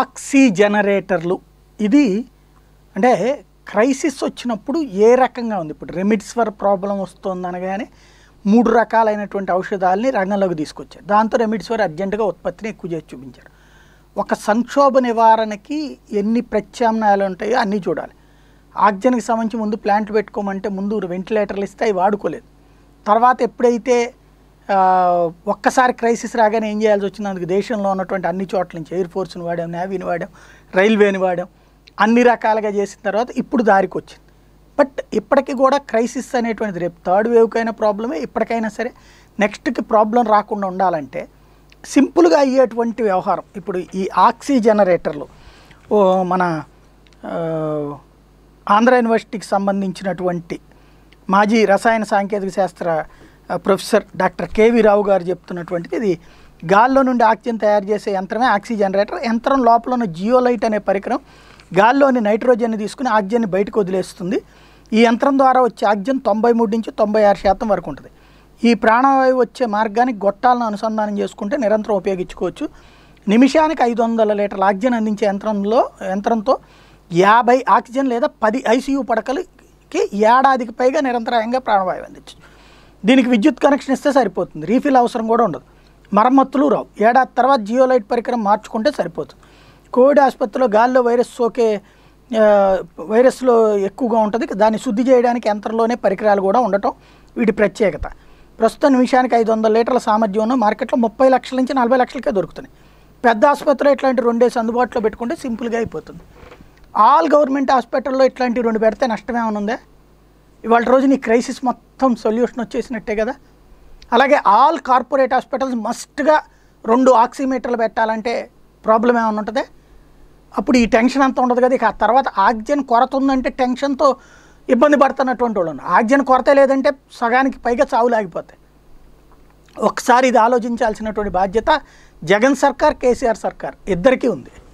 ఆక్సిజనరేటర్లు ఇది అంటే క్రైసిస్ వచ్చినప్పుడు ఏ రకంగా ఉంది ఇప్పుడు రెమిడిసివర్ ప్రాబ్లం వస్తుంది అనగానే మూడు రకాలైనటువంటి ఔషధాలని రంగంలోకి తీసుకొచ్చారు దాంతో రెమిడిసివర్ అర్జెంటుగా ఉత్పత్తిని ఎక్కువ చేసి చూపించారు ఒక సంక్షోభ నివారణకి ఎన్ని ప్రత్యామ్నాయాలు ఉంటాయో అన్నీ చూడాలి ఆక్సిజన్కి సంబంధించి ముందు ప్లాంట్ పెట్టుకోమంటే ముందు వెంటిలేటర్లు ఇస్తే అవి వాడుకోలేదు తర్వాత ఎప్పుడైతే ఒక్కసారి క్రైసిస్ రాగానే ఏం చేయాల్సి వచ్చినందుకు దేశంలో ఉన్నటువంటి అన్ని చోట్ల నుంచి ఎయిర్ ఫోర్స్ని వాడాం నేవీని వాడాం రైల్వేని వాడాం అన్ని రకాలుగా చేసిన తర్వాత ఇప్పుడు దారికి వచ్చింది బట్ ఇప్పటికీ కూడా క్రైసిస్ అనేటువంటిది రేపు థర్డ్ వేవ్కైనా ప్రాబ్లమే ఇప్పటికైనా సరే నెక్స్ట్కి ప్రాబ్లం రాకుండా ఉండాలంటే సింపుల్గా అయ్యేటువంటి వ్యవహారం ఇప్పుడు ఈ ఆక్సీ జనరేటర్లు మన ఆంధ్ర యూనివర్సిటీకి సంబంధించినటువంటి మాజీ రసాయన సాంకేతిక శాస్త్ర ప్రొఫెసర్ డాక్టర్ కేవీ రావు గారు చెప్తున్నటువంటిది ఇది గాల్లో నుండి ఆక్సిజన్ తయారు చేసే యంత్రమే ఆక్సిజనరేటర్ యంత్రం లోపల ఉన్న జియోలైట్ అనే పరికరం గాల్లోని నైట్రోజన్ని తీసుకుని ఆక్సిజన్ని బయటకు వదిలేస్తుంది ఈ యంత్రం ద్వారా వచ్చే ఆక్సిజన్ తొంభై మూడు నుంచి తొంభై ఆరు శాతం వరకు ఉంటుంది ఈ ప్రాణవాయువు వచ్చే మార్గానికి గొట్టాలను అనుసంధానం చేసుకుంటే నిరంతరం ఉపయోగించుకోవచ్చు నిమిషానికి ఐదు వందల లీటర్ల ఆక్సిజన్ అందించే యంత్రంలో యంత్రంతో యాభై ఆక్సిజన్ లేదా పది ఐసీయూ పడకలకి ఏడాదికి పైగా నిరంతరాయంగా ప్రాణవాయువు అందించు దీనికి విద్యుత్ కనెక్షన్ ఇస్తే సరిపోతుంది రీఫిల్ అవసరం కూడా ఉండదు మరమ్మతులు రావు ఏడాది తర్వాత జియోలైట్ పరికరం మార్చుకుంటే సరిపోతుంది కోవిడ్ ఆసుపత్రిలో గాల్లో వైరస్ సోకే వైరస్లో ఎక్కువగా ఉంటుంది దాన్ని శుద్ధి చేయడానికి యంత్రంలోనే పరికరాలు కూడా ఉండటం వీటి ప్రత్యేకత ప్రస్తుతం నిమిషానికి ఐదు వందల లీటర్ల సామర్థ్యం ఉన్న మార్కెట్లో ముప్పై లక్షల నుంచి నలభై లక్షలకే దొరుకుతున్నాయి పెద్ద ఆసుపత్రిలో ఇట్లాంటి రెండేసి అందుబాటులో పెట్టుకుంటే సింపుల్గా అయిపోతుంది ఆల్ గవర్నమెంట్ హాస్పిటల్లో ఇట్లాంటి రెండు పెడితే నష్టమేమనుందే ఇవాళ రోజున ఈ క్రైసిస్ మొత్తం సొల్యూషన్ వచ్చేసినట్టే కదా అలాగే ఆల్ కార్పొరేట్ హాస్పిటల్స్ మస్ట్గా రెండు ఆక్సిమీటర్లు పెట్టాలంటే ప్రాబ్లం ఏమైనా ఉంటుంది అప్పుడు ఈ టెన్షన్ అంతా ఉండదు కదా ఇక ఆ తర్వాత ఆక్సిజన్ కొరత ఉందంటే టెన్షన్తో ఇబ్బంది పడుతున్నటువంటి వాళ్ళు ఆక్సిజన్ కొరత లేదంటే సగానికి పైగా ఆగిపోతాయి ఒకసారి ఇది ఆలోచించాల్సినటువంటి బాధ్యత జగన్ సర్కార్ కేసీఆర్ సర్కార్ ఇద్దరికీ ఉంది